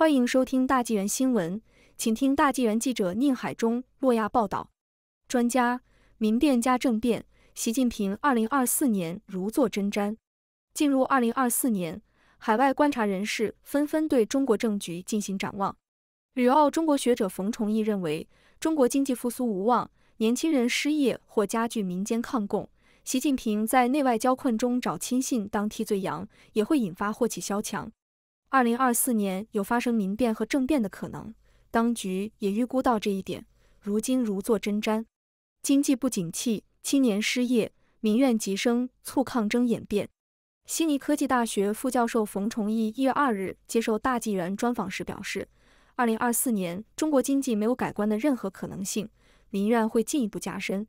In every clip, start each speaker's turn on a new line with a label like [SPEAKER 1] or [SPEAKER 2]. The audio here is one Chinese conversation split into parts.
[SPEAKER 1] 欢迎收听大纪元新闻，请听大纪元记者宁海中、洛亚报道。专家民变加政变，习近平2024年如坐针毡。进入2024年，海外观察人士纷纷对中国政局进行展望。旅澳中国学者冯崇义认为，中国经济复苏无望，年轻人失业或加剧民间抗共。习近平在内外交困中找亲信当替罪羊，也会引发祸起萧墙。二零二四年有发生民变和政变的可能，当局也预估到这一点，如今如坐针毡。经济不景气，青年失业，民怨急升，促抗争演变。悉尼科技大学副教授冯崇义一月二日接受大纪元专访时表示，二零二四年中国经济没有改观的任何可能性，民怨会进一步加深。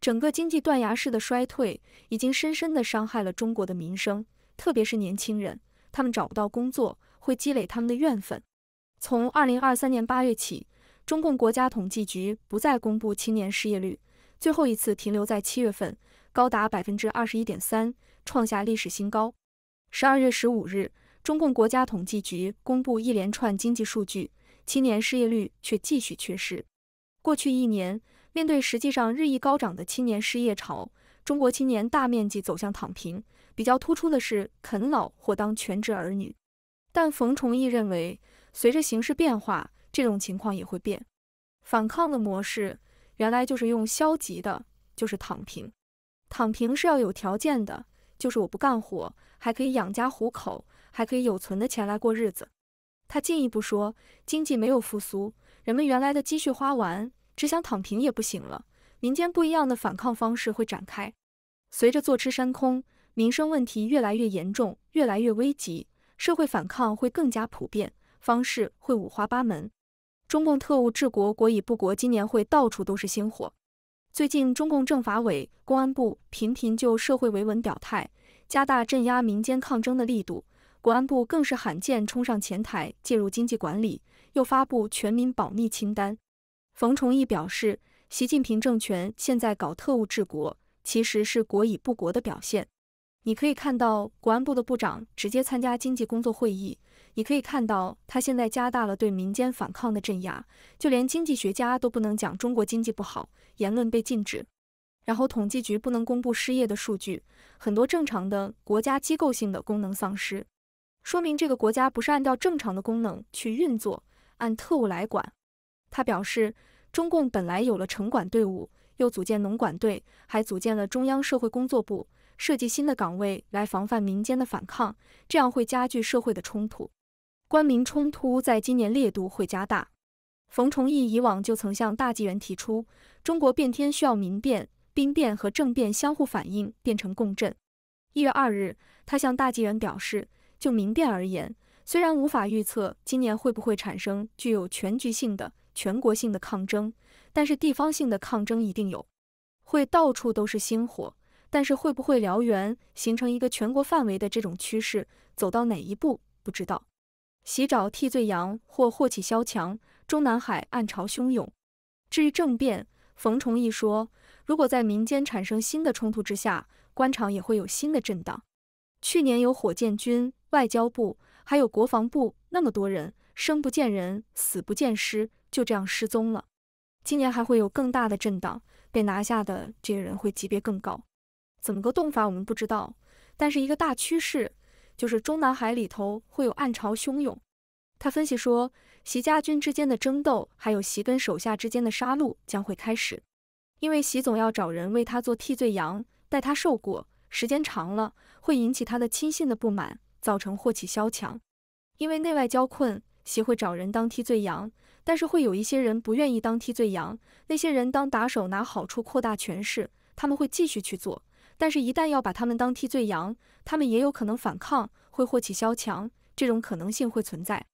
[SPEAKER 1] 整个经济断崖式的衰退已经深深地伤害了中国的民生，特别是年轻人。他们找不到工作，会积累他们的怨愤。从二零二三年八月起，中共国家统计局不再公布青年失业率，最后一次停留在七月份，高达百分之二十一点三，创下历史新高。十二月十五日，中共国家统计局公布一连串经济数据，青年失业率却继续缺失。过去一年，面对实际上日益高涨的青年失业潮，中国青年大面积走向躺平。比较突出的是啃老或当全职儿女，但冯崇义认为，随着形势变化，这种情况也会变。反抗的模式原来就是用消极的，就是躺平。躺平是要有条件的，就是我不干活，还可以养家糊口，还可以有存的钱来过日子。他进一步说，经济没有复苏，人们原来的积蓄花完，只想躺平也不行了。民间不一样的反抗方式会展开，随着坐吃山空。民生问题越来越严重，越来越危急，社会反抗会更加普遍，方式会五花八门。中共特务治国，国以不国，今年会到处都是星火。最近，中共政法委、公安部频频就社会维稳表态，加大镇压民间抗争的力度。国安部更是罕见冲上前台介入经济管理，又发布全民保密清单。冯崇义表示，习近平政权现在搞特务治国，其实是国以不国的表现。你可以看到国安部的部长直接参加经济工作会议，你可以看到他现在加大了对民间反抗的镇压，就连经济学家都不能讲中国经济不好，言论被禁止。然后统计局不能公布失业的数据，很多正常的国家机构性的功能丧失，说明这个国家不是按照正常的功能去运作，按特务来管。他表示，中共本来有了城管队伍。又组建农管队，还组建了中央社会工作部，设计新的岗位来防范民间的反抗，这样会加剧社会的冲突，官民冲突在今年烈度会加大。冯崇义以往就曾向大纪元提出，中国变天需要民变、兵变和政变相互反应变成共振。一月二日，他向大纪元表示，就民变而言，虽然无法预测今年会不会产生具有全局性的。全国性的抗争，但是地方性的抗争一定有，会到处都是星火，但是会不会燎原，形成一个全国范围的这种趋势，走到哪一步不知道。洗找替罪羊或祸起萧墙，中南海暗潮汹涌。至于政变，冯崇义说，如果在民间产生新的冲突之下，官场也会有新的震荡。去年有火箭军、外交部，还有国防部，那么多人，生不见人，死不见尸。就这样失踪了。今年还会有更大的震荡，被拿下的这个人会级别更高。怎么个动法我们不知道，但是一个大趋势就是中南海里头会有暗潮汹涌。他分析说，席家军之间的争斗，还有席跟手下之间的杀戮将会开始，因为席总要找人为他做替罪羊，待他受过，时间长了会引起他的亲信的不满，造成祸起萧墙，因为内外交困。协会找人当替罪羊，但是会有一些人不愿意当替罪羊。那些人当打手拿好处扩大权势，他们会继续去做。但是，一旦要把他们当替罪羊，他们也有可能反抗，会祸起萧墙。这种可能性会存在，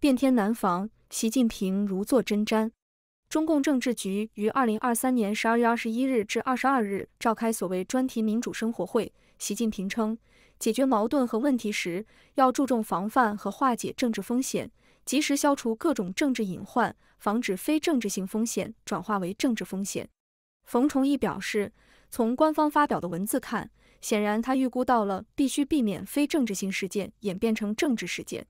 [SPEAKER 1] 变天难防。习近平如坐针毡。中共政治局于二零二三年十二月二十一日至二十二日召开所谓专题民主生活会。习近平称，解决矛盾和问题时，要注重防范和化解政治风险。及时消除各种政治隐患，防止非政治性风险转化为政治风险。冯崇义表示，从官方发表的文字看，显然他预估到了必须避免非政治性事件演变成政治事件。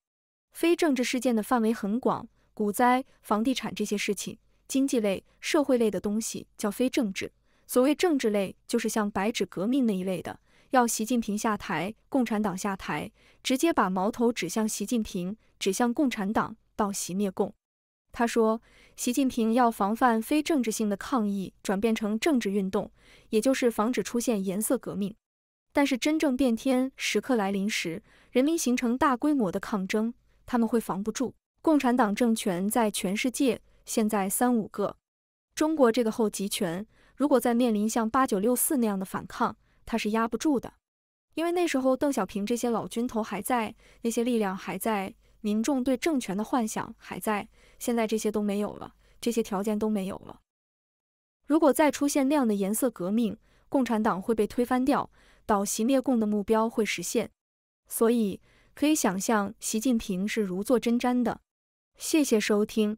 [SPEAKER 1] 非政治事件的范围很广，股灾、房地产这些事情，经济类、社会类的东西叫非政治。所谓政治类，就是像白纸革命那一类的。要习近平下台，共产党下台，直接把矛头指向习近平，指向共产党，倒习灭共。他说，习近平要防范非政治性的抗议转变成政治运动，也就是防止出现颜色革命。但是真正变天时刻来临时，人民形成大规模的抗争，他们会防不住。共产党政权在全世界现在三五个，中国这个后集权，如果在面临像八九六四那样的反抗，他是压不住的，因为那时候邓小平这些老军头还在，那些力量还在，民众对政权的幻想还在。现在这些都没有了，这些条件都没有了。如果再出现那样的颜色革命，共产党会被推翻掉，倒习灭共的目标会实现。所以可以想象，习近平是如坐针毡的。谢谢收听。